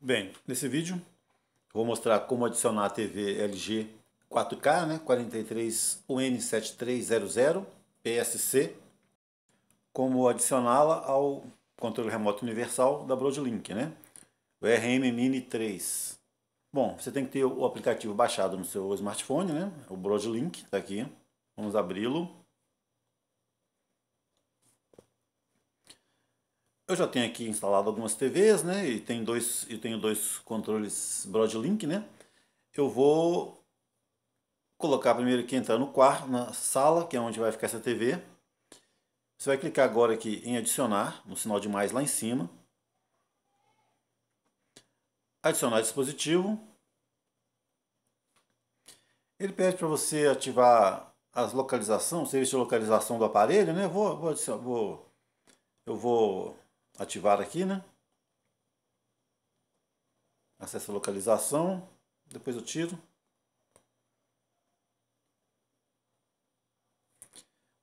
Bem, nesse vídeo vou mostrar como adicionar a TV LG 4K, né, 43UN7300 PSC, como adicioná-la ao controle remoto universal da Broadlink, né, o RM Mini 3. Bom, você tem que ter o aplicativo baixado no seu smartphone, né, o Broadlink, tá aqui, vamos abri-lo. Eu já tenho aqui instalado algumas TVs, né? E tenho dois, eu tenho dois controles Broadlink, né? Eu vou colocar primeiro aqui, entrar no quarto, na sala, que é onde vai ficar essa TV. Você vai clicar agora aqui em adicionar, no sinal de mais lá em cima. Adicionar dispositivo. Ele pede para você ativar as localização, serviço de localização do aparelho, né? Vou, vou, vou eu vou ativar aqui, né? Acesso a localização, depois eu tiro.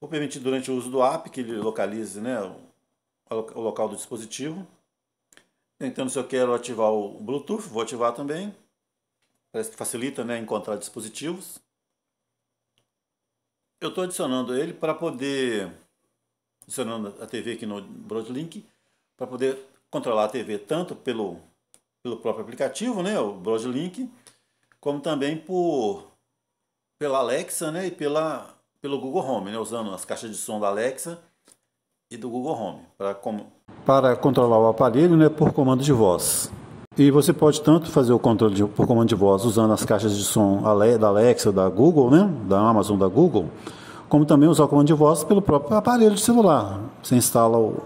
Vou permitir durante o uso do app que ele localize né, o local do dispositivo. Então, se eu quero ativar o Bluetooth, vou ativar também. Parece que facilita né, encontrar dispositivos. Eu estou adicionando ele para poder, adicionando a TV aqui no Broadlink, para poder controlar a TV tanto pelo, pelo próprio aplicativo, né, o Broadlink, como também por pela Alexa, né, e pela pelo Google Home, né, usando as caixas de som da Alexa e do Google Home para como para controlar o aparelho, né, por comando de voz. E você pode tanto fazer o controle de, por comando de voz usando as caixas de som da Alexa, da Google, né, da Amazon, da Google, como também usar o comando de voz pelo próprio aparelho de celular. Você instala o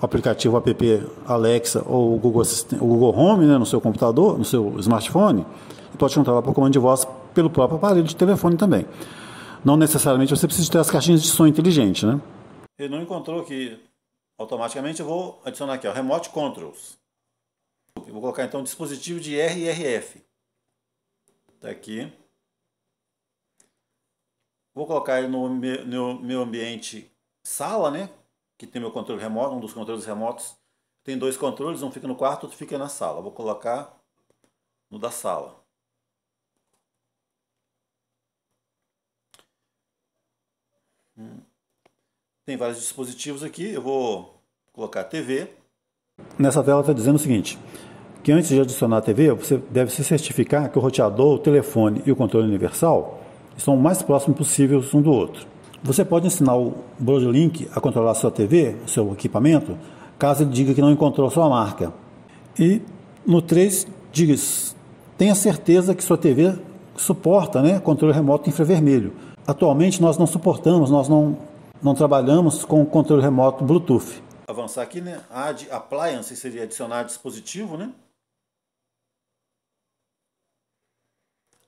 o aplicativo app Alexa ou o Google, o Google Home né, no seu computador, no seu smartphone, e pode controlar por comando de voz pelo próprio aparelho de telefone também. Não necessariamente você precisa ter as caixinhas de som inteligente, né? Ele não encontrou que automaticamente eu vou adicionar aqui, ó, Remote Controls. Eu vou colocar então dispositivo de RRF. Está aqui. Vou colocar ele no meu, no meu ambiente sala, né? que tem meu controle remoto, um dos controles remotos. Tem dois controles, um fica no quarto, outro fica na sala. Vou colocar no da sala. Hum. Tem vários dispositivos aqui, eu vou colocar a TV. Nessa tela está dizendo o seguinte, que antes de adicionar a TV, você deve se certificar que o roteador, o telefone e o controle universal estão o mais próximos possíveis um do outro. Você pode ensinar o Broadlink a controlar sua TV, seu equipamento, caso ele diga que não encontrou sua marca. E no 3, diga Tenha certeza que sua TV suporta né, controle remoto infravermelho. Atualmente nós não suportamos, nós não, não trabalhamos com controle remoto Bluetooth. Avançar aqui, né? Add appliance seria adicionar dispositivo, né?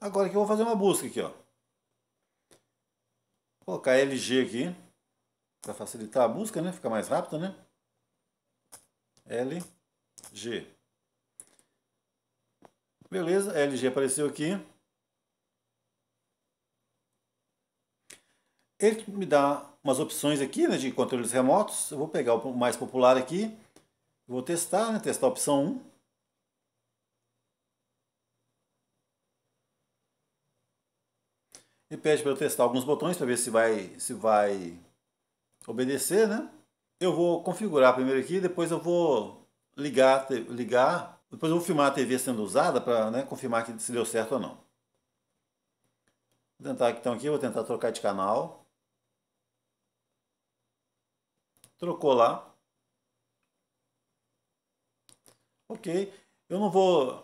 Agora que eu vou fazer uma busca aqui, ó colocar LG aqui, para facilitar a busca, né? Fica mais rápido, né? LG. Beleza, LG apareceu aqui. Ele me dá umas opções aqui né, de controles remotos. Eu vou pegar o mais popular aqui. Vou testar, né, testar a opção 1. e pede para eu testar alguns botões para ver se vai, se vai obedecer, né? Eu vou configurar primeiro aqui, depois eu vou ligar, ligar depois eu vou filmar a TV sendo usada para né, confirmar que se deu certo ou não. Vou tentar então aqui, vou tentar trocar de canal. Trocou lá. Ok. Eu não vou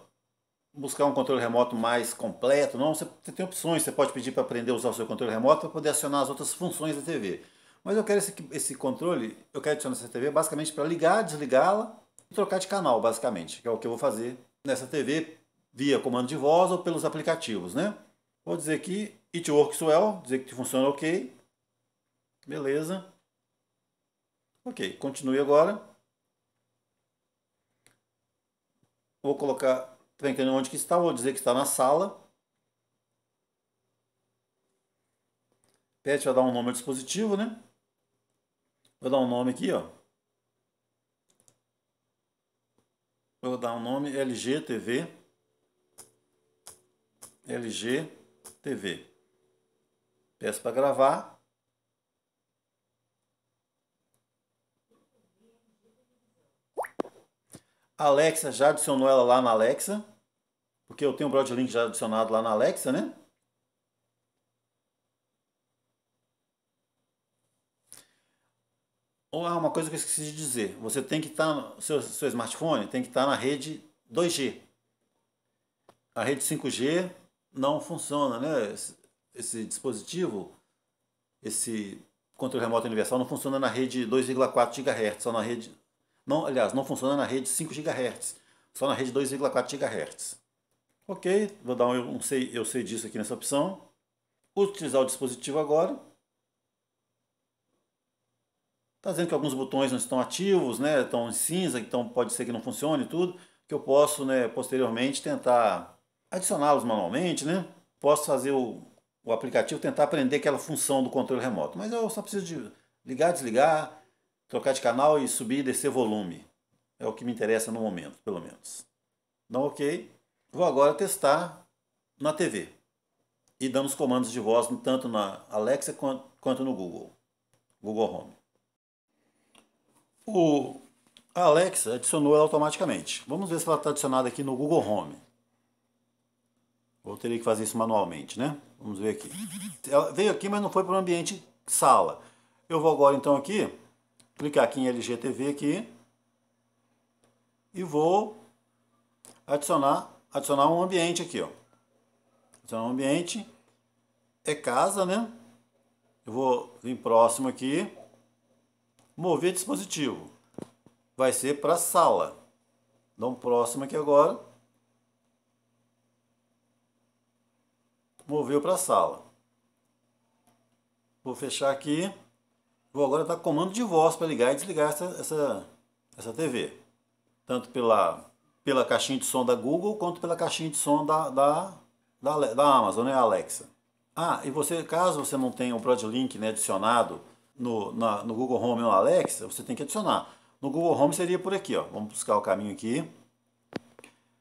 buscar um controle remoto mais completo, não, você tem opções, você pode pedir para aprender a usar o seu controle remoto para poder acionar as outras funções da TV. Mas eu quero esse, esse controle, eu quero adicionar essa TV basicamente para ligar, desligá-la e trocar de canal, basicamente, que é o que eu vou fazer nessa TV via comando de voz ou pelos aplicativos, né? Vou dizer aqui, it works well, dizer que funciona ok. Beleza. Ok, continue agora. Vou colocar Tá entendendo onde que está? Vou dizer que está na sala. Pet vai dar um nome ao dispositivo, né? Vou dar um nome aqui, ó. Vou dar um nome LGTV. LGTV. Peço para gravar. Alexa, já adicionou ela lá na Alexa. Porque eu tenho o Broadlink já adicionado lá na Alexa, né? Ah, uma coisa que eu esqueci de dizer. Você tem que estar. Tá, seu, seu smartphone tem que estar tá na rede 2G. A rede 5G não funciona, né? Esse, esse dispositivo, esse controle remoto universal, não funciona na rede 2,4 GHz, só na rede. Não, aliás, não funciona na rede 5 GHz, só na rede 2,4 GHz. Ok, vou dar um eu, um sei, eu sei disso aqui nessa opção. Utilizar o dispositivo agora. Está dizendo que alguns botões não estão ativos, né? estão em cinza, então pode ser que não funcione tudo. Que eu posso né, posteriormente tentar adicioná-los manualmente. Né? Posso fazer o, o aplicativo tentar aprender aquela função do controle remoto. Mas eu só preciso de ligar, desligar, trocar de canal e subir e descer volume. É o que me interessa no momento, pelo menos. Dá ok. Vou agora testar na TV e dando os comandos de voz tanto na Alexa quanto no Google, Google Home. O, a Alexa adicionou ela automaticamente. Vamos ver se ela está adicionada aqui no Google Home. Ou teria que fazer isso manualmente, né? Vamos ver aqui. Ela veio aqui, mas não foi para o ambiente sala. Eu vou agora então aqui, clicar aqui em TV aqui e vou adicionar adicionar um ambiente aqui, ó. Adicionar um ambiente. É casa, né? Eu vou vir próximo aqui. Mover dispositivo. Vai ser para sala. Dá um próximo aqui agora. Moveu para sala. Vou fechar aqui. Vou agora dar comando de voz para ligar e desligar essa, essa, essa TV. Tanto pela pela caixinha de som da Google quanto pela caixinha de som da, da, da, da Amazon, né, Alexa. Ah, e você, caso você não tenha o ProdLink né, adicionado no, na, no Google Home ou Alexa, você tem que adicionar. No Google Home seria por aqui, ó. Vamos buscar o caminho aqui.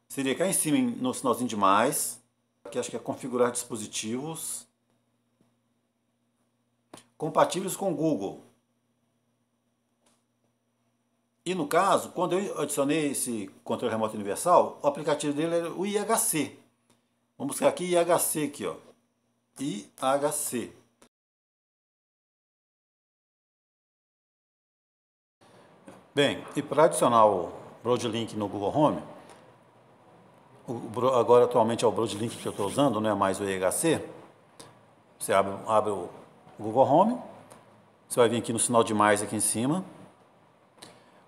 Seria cá em cima no sinalzinho de mais. Aqui acho que é configurar dispositivos compatíveis com Google. E no caso, quando eu adicionei esse controle remoto universal, o aplicativo dele era o IHC. Vamos buscar aqui IHC aqui, ó. IHC. Bem, e para adicionar o Broadlink no Google Home, o, agora atualmente é o Broadlink que eu estou usando, não é mais o IHC. Você abre, abre o Google Home, você vai vir aqui no sinal de mais aqui em cima,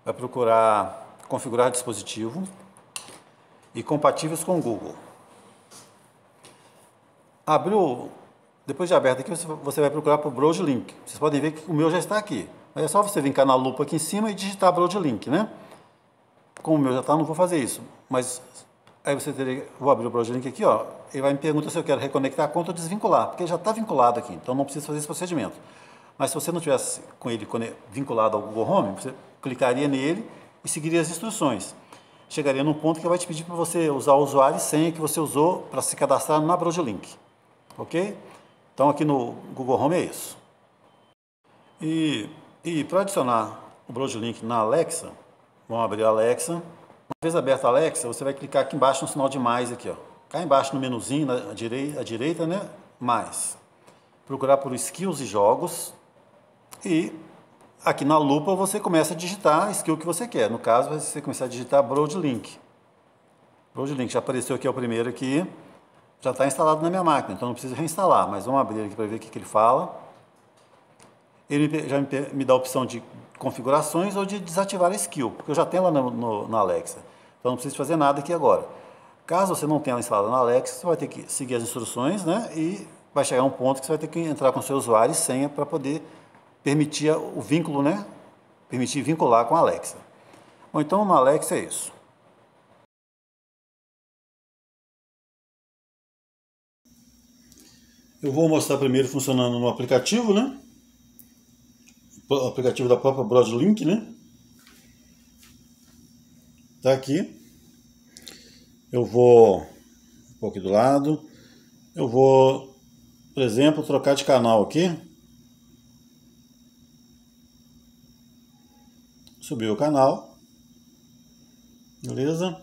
vai procurar configurar dispositivo e compatíveis com o Google. Abriu, depois de aberto aqui, você vai procurar por Broad Link. Vocês podem ver que o meu já está aqui. Mas é só você vir na lupa aqui em cima e digitar Broad Link, né? Como o meu já está, não vou fazer isso. Mas aí você teria, vou abrir o Broad Link aqui, ó. Ele vai me perguntar se eu quero reconectar a conta ou desvincular, porque já está vinculado aqui, então não precisa fazer esse procedimento. Mas se você não tivesse com ele vinculado ao Google Home, você clicaria nele e seguiria as instruções. Chegaria num ponto que vai te pedir para você usar o usuário e senha que você usou para se cadastrar na BrojoLink. Ok? Então aqui no Google Home é isso. E, e para adicionar o BrojoLink na Alexa, vamos abrir a Alexa. Uma vez aberta a Alexa, você vai clicar aqui embaixo no sinal de mais aqui, ó. Cá embaixo no menuzinho, na direi à direita, né? Mais. Procurar por skills e jogos. E Aqui na lupa você começa a digitar a skill que você quer. No caso, você começar a digitar Broadlink. Broadlink já apareceu aqui, é o primeiro aqui. Já está instalado na minha máquina, então não preciso reinstalar. Mas vamos abrir aqui para ver o que, que ele fala. Ele já me dá a opção de configurações ou de desativar a skill, porque eu já tenho lá no, no, na Alexa. Então não preciso fazer nada aqui agora. Caso você não tenha ela instalada na Alexa, você vai ter que seguir as instruções né? e vai chegar um ponto que você vai ter que entrar com seu usuário e senha para poder permitia o vínculo, né? Permitia vincular com a Alexa. Ou então na Alexa é isso. Eu vou mostrar primeiro funcionando no aplicativo, né? O aplicativo da própria Broadlink, né? Tá aqui. Eu vou um pouco do lado. Eu vou, por exemplo, trocar de canal aqui. subir o canal. Beleza?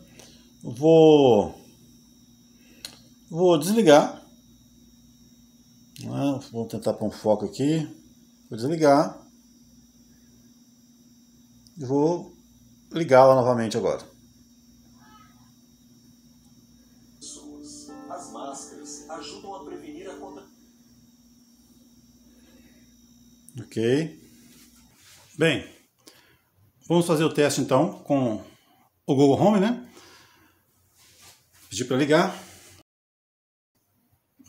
Vou, vou desligar. Né? Vou tentar pôr um foco aqui. Vou desligar. E vou ligá-la novamente agora. As máscaras ajudam a prevenir a contra... Ok. Bem, Vamos fazer o teste então com o Google Home, né? Pedir para ligar.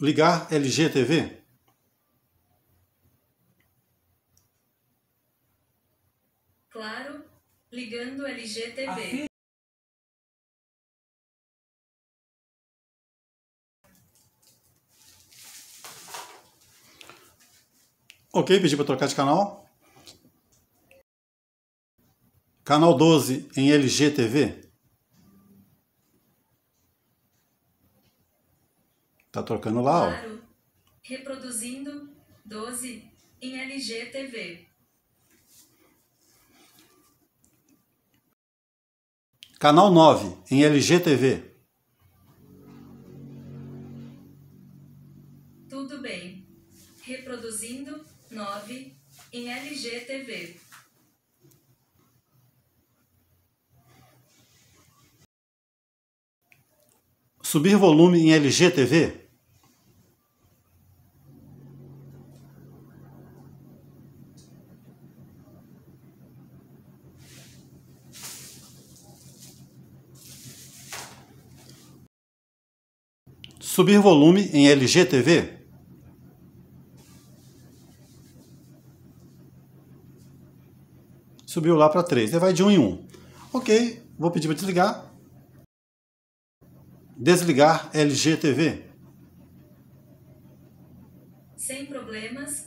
Ligar LG TV. Claro, ligando LG TV. Ok, pedi para trocar de canal. Canal 12 em LGTV? Tá trocando lá, ó. Claro. Reproduzindo 12 em LGTV. Canal 9 em LGTV. Tudo bem. Reproduzindo 9 em LGTV. Subir volume em LGTV? Subir volume em LGTV? Subiu lá para 3, né? vai de 1 um em 1. Um. Ok, vou pedir para desligar. Desligar LG TV. Sem problemas,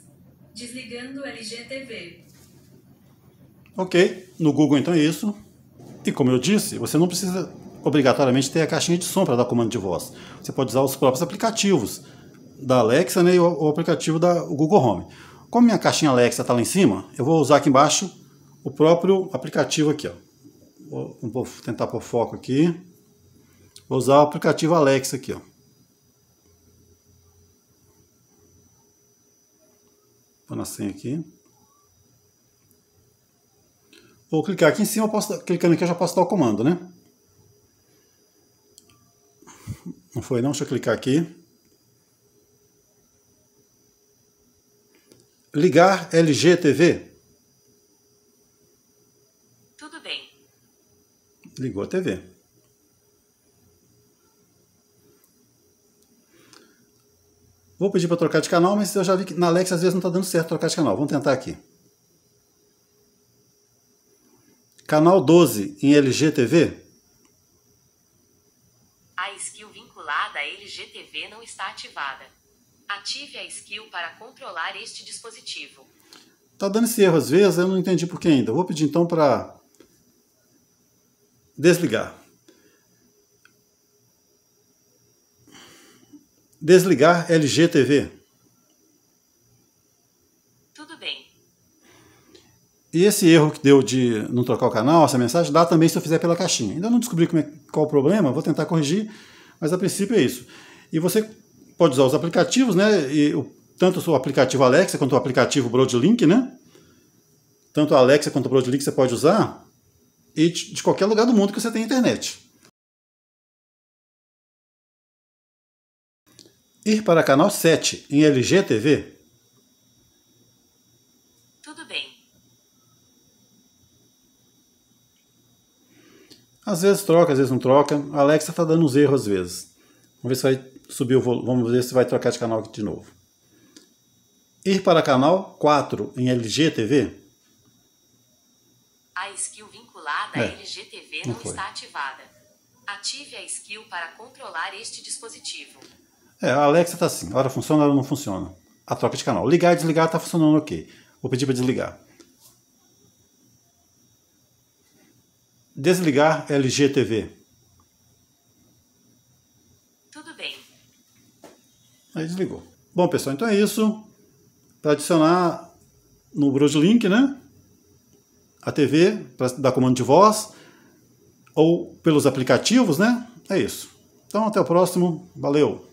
desligando LG TV. Ok, no Google então é isso. E como eu disse, você não precisa obrigatoriamente ter a caixinha de som para dar comando de voz. Você pode usar os próprios aplicativos da Alexa né, e o aplicativo da Google Home. Como minha caixinha Alexa está lá em cima, eu vou usar aqui embaixo o próprio aplicativo aqui. Ó. Vou tentar pôr foco aqui. Vou usar o aplicativo Alexa aqui, ó. Vou na senha aqui. Vou clicar aqui em cima, posso, clicando aqui eu já posso dar o comando, né? Não foi não, deixa eu clicar aqui. Ligar LG TV. Tudo bem. Ligou a TV. Vou pedir para trocar de canal, mas eu já vi que na Alexa às vezes não está dando certo trocar de canal. Vamos tentar aqui. Canal 12 em LGTV. A skill vinculada à LGTV não está ativada. Ative a skill para controlar este dispositivo. Tá dando esse erro às vezes, eu não entendi por que ainda. Vou pedir então para desligar. Desligar LG TV. Tudo bem. E esse erro que deu de não trocar o canal, essa mensagem, dá também se eu fizer pela caixinha. Ainda não descobri é, qual o problema, vou tentar corrigir, mas a princípio é isso. E você pode usar os aplicativos, né? E o, tanto o aplicativo Alexa quanto o aplicativo Broadlink, né? Tanto a Alexa quanto o Broadlink você pode usar e de, de qualquer lugar do mundo que você tenha internet. Ir para canal 7 em LGTV? Tudo bem. Às vezes troca, às vezes não troca. A Alexa está dando uns erros às vezes. Vamos ver se vai subir o volume. Vamos ver se vai trocar de canal de novo. Ir para canal 4 em LGTV? A skill vinculada é, à LGTV não, não está ativada. Ative a skill para controlar este dispositivo. É, a Alexa tá assim, hora funciona, hora não funciona. A troca de canal. Ligar e desligar tá funcionando ok. Vou pedir para desligar. Desligar LG TV. Tudo bem. Aí desligou. Bom, pessoal, então é isso. Para adicionar no Brode Link, né? A TV, para dar comando de voz, ou pelos aplicativos, né? É isso. Então, até o próximo. Valeu!